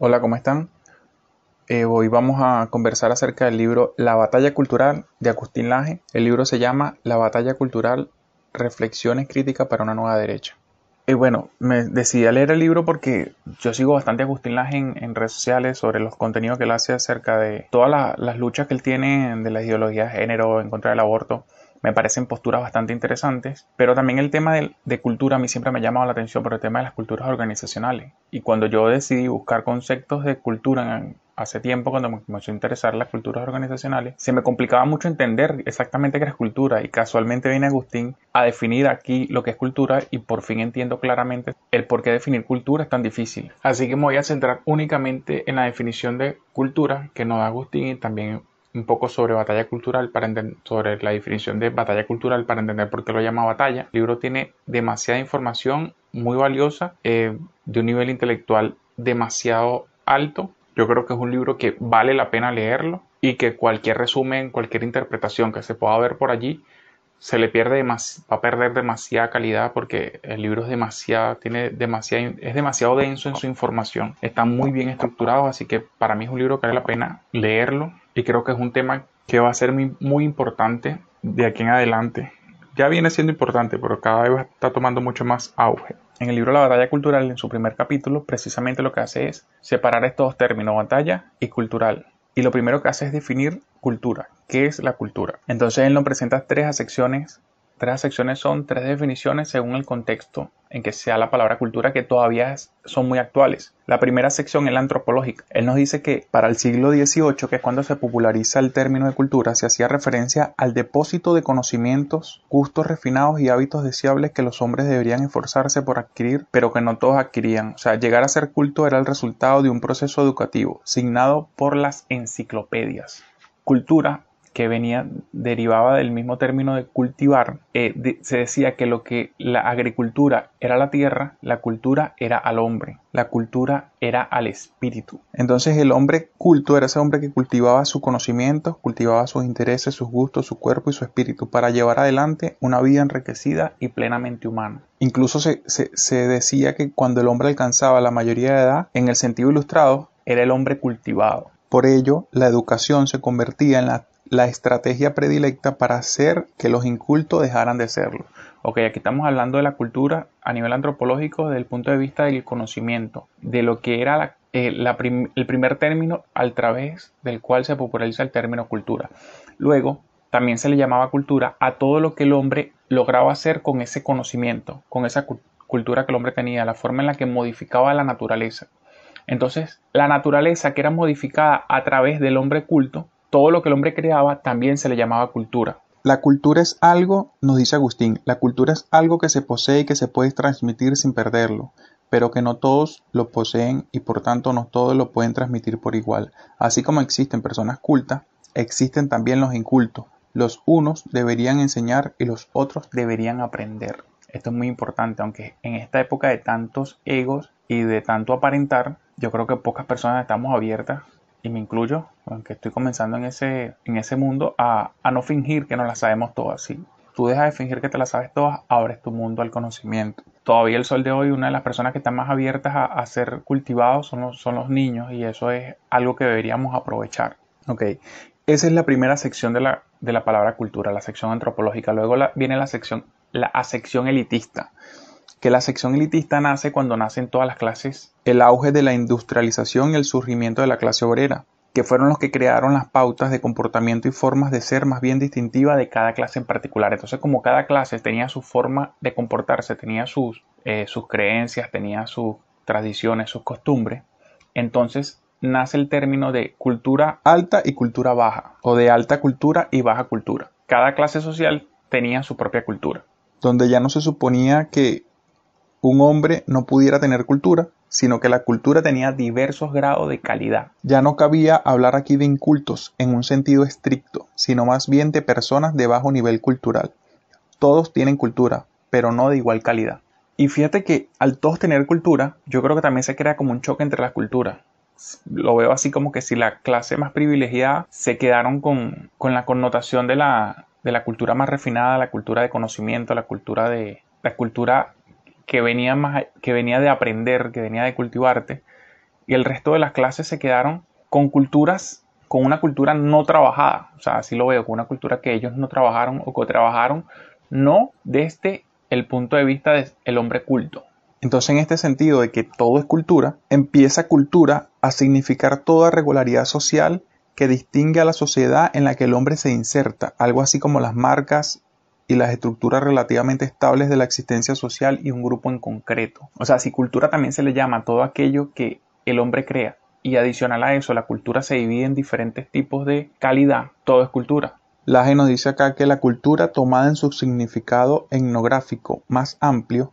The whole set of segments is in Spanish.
Hola, ¿cómo están? Eh, hoy vamos a conversar acerca del libro La batalla cultural de Agustín Laje. El libro se llama La batalla cultural, reflexiones críticas para una nueva derecha. Y bueno, me decidí a leer el libro porque yo sigo bastante a Agustín Laje en, redes sociales sobre los contenidos que él hace acerca de todas las luchas que él tiene de la ideología de género, en contra del aborto me parecen posturas bastante interesantes, pero también el tema de, cultura a mí siempre me ha llamado la atención por el tema de las culturas organizacionales. Y cuando yo decidí buscar conceptos de cultura hace tiempo, cuando me comenzó a interesar las culturas organizacionales, se me complicaba mucho entender exactamente qué es cultura y casualmente viene Agustín a definir aquí lo que es cultura y por fin entiendo claramente el por qué definir cultura es tan difícil. Así que me voy a centrar únicamente en la definición de cultura que nos da Agustín y también un poco sobre batalla cultural para sobre la definición de batalla cultural para entender por qué lo llama batalla. El libro tiene demasiada información muy valiosa eh, de un nivel intelectual demasiado alto. Yo creo que es un libro que vale la pena leerlo y que cualquier resumen, cualquier interpretación que se pueda ver por allí se le pierde va a perder demasiada calidad porque el libro es demasiado, tiene es demasiado denso en su información. Está muy bien estructurado, así que para mí es un libro que vale la pena leerlo y creo que es un tema que va a ser muy, importante de aquí en adelante. Ya viene siendo importante, pero cada vez está tomando mucho más auge. En el libro La batalla cultural, en su primer capítulo, precisamente lo que hace es separar estos dos términos, batalla y cultural. Y lo primero que hace es definir cultura. ¿Qué es la cultura? Entonces él lo presenta tres secciones Tres secciones son tres definiciones según el contexto en que sea la palabra cultura que todavía son muy actuales. La primera sección es la antropológica. Él nos dice que para el siglo XVIII, que es cuando se populariza el término de cultura, se hacía referencia al depósito de conocimientos, gustos refinados y hábitos deseables que los hombres deberían esforzarse por adquirir, pero que no todos adquirían. O sea, llegar a ser culto era el resultado de un proceso educativo, signado por las enciclopedias. Cultura que venía derivaba del mismo término de cultivar, eh, se decía que lo que la agricultura era la tierra, la cultura era al hombre, la cultura era al espíritu. Entonces el hombre culto era ese hombre que cultivaba sus conocimientos, cultivaba sus intereses, sus gustos, su cuerpo y su espíritu para llevar adelante una vida enriquecida y plenamente humana. Incluso se, se decía que cuando el hombre alcanzaba la mayoría de edad, en el sentido ilustrado, era el hombre cultivado. Por ello, la educación se convertía en la la estrategia predilecta para hacer que los incultos dejaran de serlo. Ok, aquí estamos hablando de la cultura a nivel antropológico desde el punto de vista del conocimiento, de lo que era eh, el primer término al través del cual se populariza el término cultura. Luego, también se le llamaba cultura a todo lo que el hombre lograba hacer con ese conocimiento, con esa cultura que el hombre tenía, la forma en la que modificaba la naturaleza. Entonces, la naturaleza que era modificada a través del hombre culto todo lo que el hombre creaba también se le llamaba cultura. La cultura es algo, nos dice Agustín, la cultura es algo que se posee y que se puede transmitir sin perderlo, pero que no todos lo poseen y por tanto no todos lo pueden transmitir por igual. Así como existen personas cultas, existen también los incultos. Los unos deberían enseñar y los otros deberían aprender. Esto es muy importante, aunque en esta época de tantos egos y de tanto aparentar, yo creo que pocas personas estamos abiertas y me incluyo, aunque estoy comenzando en ese, en ese mundo, a, no fingir que no la sabemos todas. Si tú dejas de fingir que te las sabes todas, abres tu mundo al conocimiento. Todavía el sol de hoy, una de las personas que están más abiertas a, ser cultivados son los, son los niños y eso es algo que deberíamos aprovechar. esa es la primera sección de la, palabra cultura, la sección antropológica. Luego viene la sección, la sección elitista que la sección elitista nace cuando nacen todas las clases, el auge de la industrialización y el surgimiento de la clase obrera, que fueron los que crearon las pautas de comportamiento y formas de ser más bien distintiva de cada clase en particular. Entonces, como cada clase tenía su forma de comportarse, tenía sus, eh, sus creencias, tenía sus tradiciones, sus costumbres, entonces nace el término de cultura alta y cultura baja, o de alta cultura y baja cultura. Cada clase social tenía su propia cultura, donde ya no se suponía que un hombre no pudiera tener cultura, sino que la cultura tenía diversos grados de calidad. Ya no cabía hablar aquí de incultos en un sentido estricto, sino más bien de personas de bajo nivel cultural. Todos tienen cultura, pero no de igual calidad. Y fíjate que al todos tener cultura, yo creo que también se crea como un choque entre las culturas lo veo así como que si la clase más privilegiada se quedaron con, la connotación de la, de la, cultura más refinada, la cultura de conocimiento, la cultura de la cultura que venía, que venía de aprender, que venía de cultivarte, y el resto de las clases se quedaron con culturas, con una cultura no trabajada, o sea, así lo veo, con una cultura que ellos no trabajaron o que trabajaron no desde el punto de vista del hombre culto. Entonces, en este sentido de que todo es cultura, empieza cultura a significar toda regularidad social que distingue a la sociedad en la que el hombre se inserta, algo así como las marcas y las estructuras relativamente estables de la existencia social y un grupo en concreto. O sea, si cultura también se le llama todo aquello que el hombre crea y adicional a eso la cultura se divide en diferentes tipos de calidad, todo es cultura. Laje nos dice acá que la cultura tomada en su significado etnográfico más amplio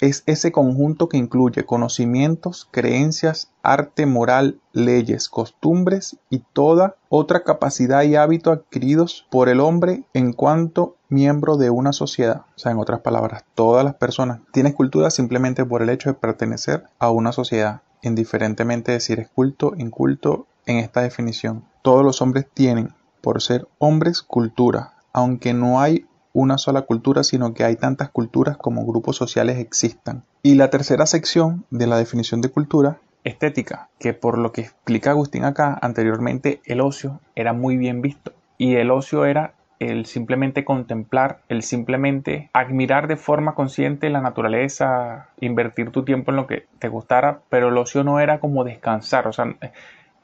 es ese conjunto que incluye conocimientos, creencias, arte moral, leyes, costumbres y toda otra capacidad y hábito adquiridos por el hombre en cuanto miembro de una sociedad. O sea, en otras palabras, todas las personas tienen cultura simplemente por el hecho de pertenecer a una sociedad, indiferentemente decir es culto, inculto en esta definición. Todos los hombres tienen, por ser hombres, cultura, aunque no hay una sola cultura, sino que hay tantas culturas como grupos sociales existan. Y la tercera sección de la definición de cultura, estética, que por lo que explica Agustín acá, anteriormente el ocio era muy bien visto. Y el ocio era el simplemente contemplar, el simplemente admirar de forma consciente la naturaleza, invertir tu tiempo en lo que te gustara, pero el ocio no era como descansar, o sea,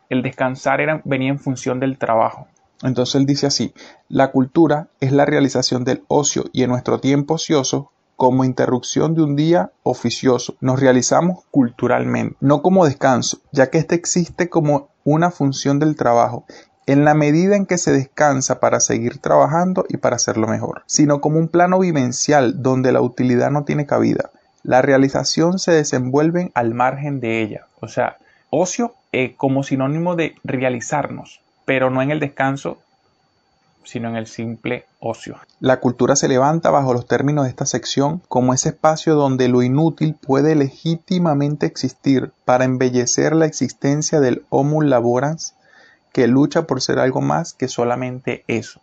el descansar era, venía en función del trabajo. Entonces él dice así, la cultura es la realización del ocio y en nuestro tiempo ocioso, como interrupción de un día oficioso, nos realizamos culturalmente, no como descanso, ya que este existe como una función del trabajo en la medida en que se descansa para seguir trabajando y para hacerlo mejor, sino como un plano vivencial donde la utilidad no tiene cabida. La realización se desenvuelve al margen de ella, o sea, ocio eh, como sinónimo de realizarnos, pero no en el descanso, sino en el simple ocio. La cultura se levanta bajo los términos de esta sección como ese espacio donde lo inútil puede legítimamente existir para embellecer la existencia del homo laborans que lucha por ser algo más que solamente eso.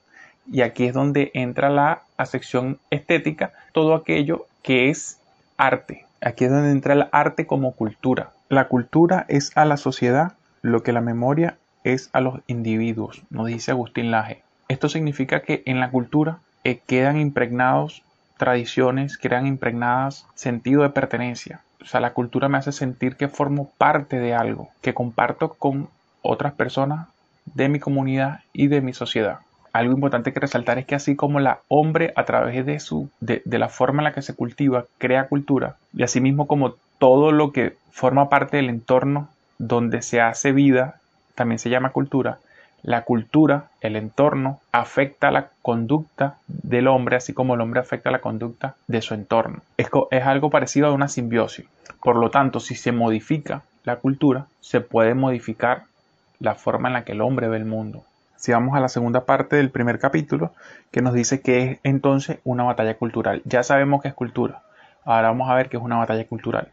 Y aquí es donde entra la sección estética, todo aquello que es arte. Aquí es donde entra el arte como cultura. La cultura es a la sociedad lo que la memoria es a los individuos, nos dice Agustín Laje. Esto significa que en la cultura eh, quedan impregnados tradiciones, crean impregnadas sentido de pertenencia. O sea, la cultura me hace sentir que formo parte de algo, que comparto con otras personas de mi comunidad y de mi sociedad. Algo importante que resaltar es que así como la hombre a través de, su, de, la forma en la que se cultiva, crea cultura, y asimismo como todo lo que forma parte del entorno donde se hace vida también se llama cultura, la cultura, el entorno, afecta la conducta del hombre, así como el hombre afecta la conducta de su entorno. Es, algo parecido a una simbiosis. Por lo tanto, si se modifica la cultura, se puede modificar la forma en la que el hombre ve el mundo. Si vamos a la segunda parte del primer capítulo, que nos dice que es entonces una batalla cultural. Ya sabemos que es cultura. Ahora vamos a ver que es una batalla cultural.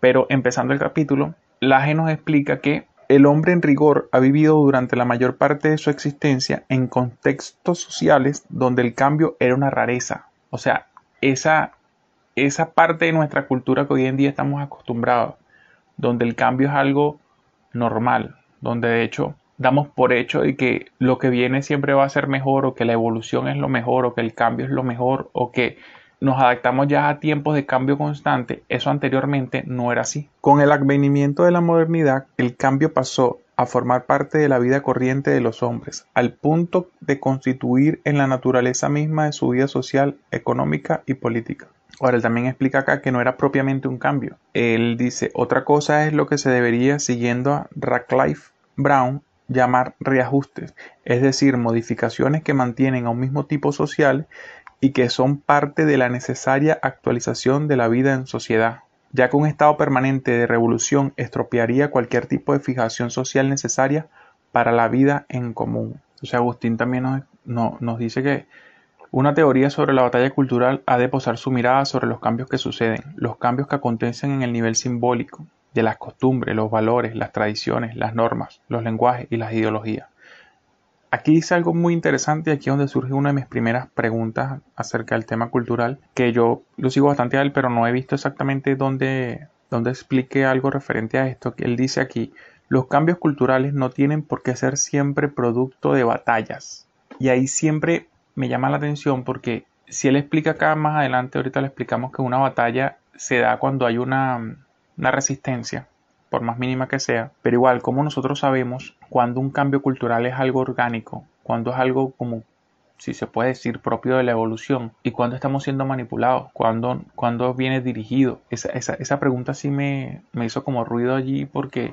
Pero empezando el capítulo, Laje nos explica que el hombre en rigor ha vivido durante la mayor parte de su existencia en contextos sociales donde el cambio era una rareza. O sea, esa, esa parte de nuestra cultura que hoy en día estamos acostumbrados, donde el cambio es algo normal, donde de hecho damos por hecho de que lo que viene siempre va a ser mejor o que la evolución es lo mejor o que el cambio es lo mejor o que nos adaptamos ya a tiempos de cambio constante, eso anteriormente no era así. Con el advenimiento de la modernidad, el cambio pasó a formar parte de la vida corriente de los hombres, al punto de constituir en la naturaleza misma de su vida social, económica y política. Ahora, él también explica acá que no era propiamente un cambio. Él dice, otra cosa es lo que se debería, siguiendo a Radcliffe Brown, llamar reajustes, es decir, modificaciones que mantienen a un mismo tipo social y que son parte de la necesaria actualización de la vida en sociedad, ya que un estado permanente de revolución estropearía cualquier tipo de fijación social necesaria para la vida en común. O sea, Agustín también nos, nos dice que una teoría sobre la batalla cultural ha de posar su mirada sobre los cambios que suceden, los cambios que acontecen en el nivel simbólico, de las costumbres, los valores, las tradiciones, las normas, los lenguajes y las ideologías. Aquí dice algo muy interesante aquí es donde surge una de mis primeras preguntas acerca del tema cultural, que yo lo sigo bastante a él, pero no he visto exactamente dónde, explique algo referente a esto, que él dice aquí, los cambios culturales no tienen por qué ser siempre producto de batallas. Y ahí siempre me llama la atención porque si él explica acá más adelante, ahorita le explicamos que una batalla se da cuando hay una resistencia por más mínima que sea, pero igual, como nosotros sabemos, cuando un cambio cultural es algo orgánico, cuando es algo como si se puede decir propio de la evolución y cuando estamos siendo manipulados, cuando, cuando viene dirigido. Esa, pregunta sí me, hizo como ruido allí porque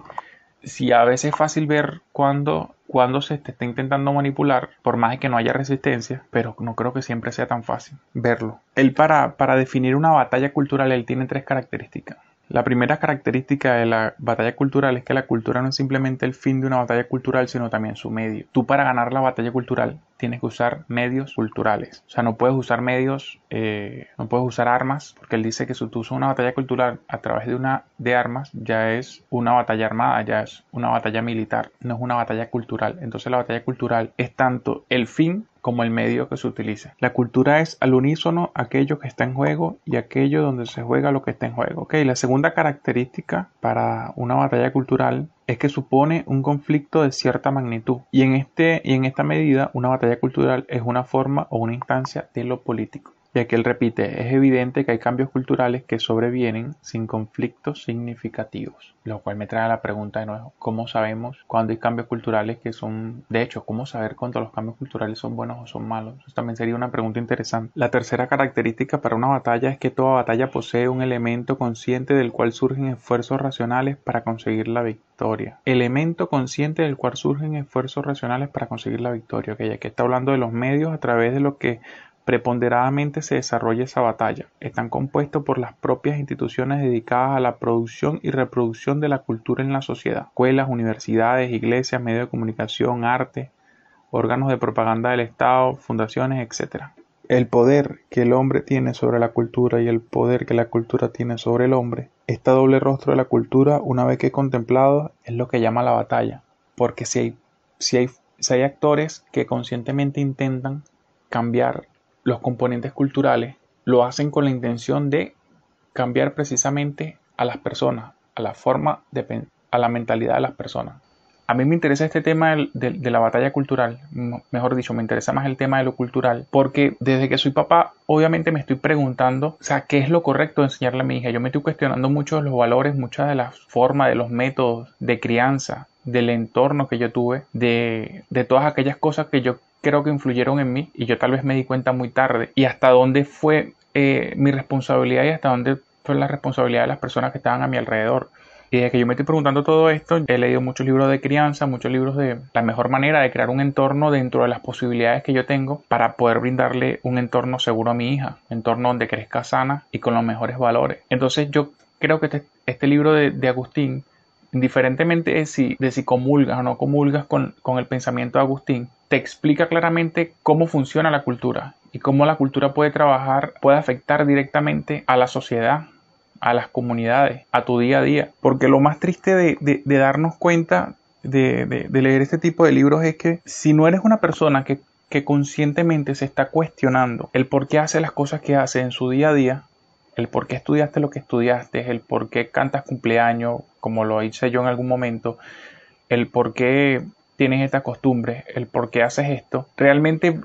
si a veces es fácil ver cuando, cuando se te está intentando manipular, por más que no haya resistencia, pero no creo que siempre sea tan fácil verlo. Él para, para definir una batalla cultural, él tiene tres características. La primera característica de la batalla cultural es que la cultura no es simplemente el fin de una batalla cultural, sino también su medio. Tú para ganar la batalla cultural tienes que usar medios culturales. O sea, no puedes usar medios, eh, no puedes usar armas, porque él dice que si tú usas una batalla cultural a través de una de armas, ya es una batalla armada, ya es una batalla militar, no es una batalla cultural. Entonces la batalla cultural es tanto el fin como el medio que se utiliza. La cultura es al unísono aquello que está en juego y aquello donde se juega lo que está en juego. Ok, la segunda característica para una batalla cultural es que supone un conflicto de cierta magnitud y en, este, y en esta medida una batalla cultural es una forma o una instancia de lo político. Y él repite, es evidente que hay cambios culturales que sobrevienen sin conflictos significativos. Lo cual me trae a la pregunta de nuevo, ¿cómo sabemos cuándo hay cambios culturales que son, de hecho, cómo saber cuándo los cambios culturales son buenos o son malos? Eso también sería una pregunta interesante. La tercera característica para una batalla es que toda batalla posee un elemento consciente del cual surgen esfuerzos racionales para conseguir la victoria. Elemento consciente del cual surgen esfuerzos racionales para conseguir la victoria. Ok, aquí está hablando de los medios a través de lo que preponderadamente se desarrolla esa batalla, están compuestos por las propias instituciones dedicadas a la producción y reproducción de la cultura en la sociedad, escuelas, universidades, iglesias, medios de comunicación, arte, órganos de propaganda del Estado, fundaciones, etc. El poder que el hombre tiene sobre la cultura y el poder que la cultura tiene sobre el hombre, este doble rostro de la cultura, una vez que contemplado, es lo que llama la batalla, porque si hay, si hay, si hay actores que conscientemente intentan cambiar los componentes culturales lo hacen con la intención de cambiar precisamente a las personas, a la forma, de, a la mentalidad de las personas. A mí me interesa este tema de, de, la batalla cultural, mejor dicho, me interesa más el tema de lo cultural, porque desde que soy papá, obviamente me estoy preguntando, o sea, ¿qué es lo correcto de enseñarle a mi hija? Yo me estoy cuestionando muchos los valores, muchas de las formas, de los métodos de crianza, del entorno que yo tuve, de todas aquellas cosas que yo creo que influyeron en mí y yo tal vez me di cuenta muy tarde y hasta dónde fue eh, mi responsabilidad y hasta dónde fue la responsabilidad de las personas que estaban a mi alrededor. Y desde que yo me estoy preguntando todo esto, he leído muchos libros de crianza, muchos libros de la mejor manera de crear un entorno dentro de las posibilidades que yo tengo para poder brindarle un entorno seguro a mi hija, un entorno donde crezca sana y con los mejores valores. Entonces yo creo que este, este libro de, Agustín, indiferentemente de si, de si comulgas o no comulgas con el pensamiento de Agustín, te explica claramente cómo funciona la cultura y cómo la cultura puede trabajar, puede afectar directamente a la sociedad, a las comunidades, a tu día a día. Porque lo más triste de, darnos cuenta de, leer este tipo de libros es que si no eres una persona que, que conscientemente se está cuestionando el por qué hace las cosas que hace en su día a día, el por qué estudiaste lo que estudiaste, el por qué cantas cumpleaños, como lo hice yo en algún momento, el por qué tienes esta costumbre, el por qué haces esto, realmente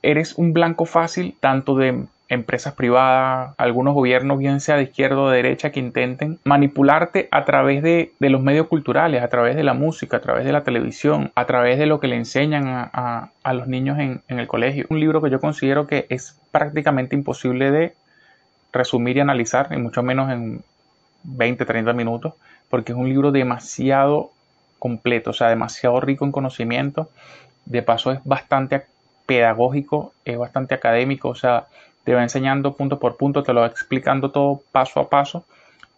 eres un blanco fácil tanto de empresas privadas, algunos gobiernos, bien sea de izquierda o de derecha, que intenten manipularte a través de, los medios culturales, a través de la música, a través de la televisión, a través de lo que le enseñan a, los niños en, en el colegio. Un libro que yo considero que es prácticamente imposible de resumir y analizar, y mucho menos en 20, 30 minutos, porque es un libro demasiado completo, o sea, demasiado rico en conocimiento. De paso es bastante pedagógico, es bastante académico, o sea, te va enseñando punto por punto, te lo va explicando todo paso a paso.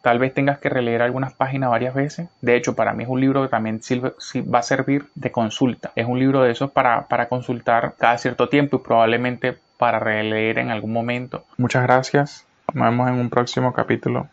Tal vez tengas que releer algunas páginas varias veces. De hecho, para mí es un libro que también sirve, va a servir de consulta. Es un libro de esos para, para consultar cada cierto tiempo y probablemente para releer en algún momento. Muchas gracias. Nos vemos en un próximo capítulo.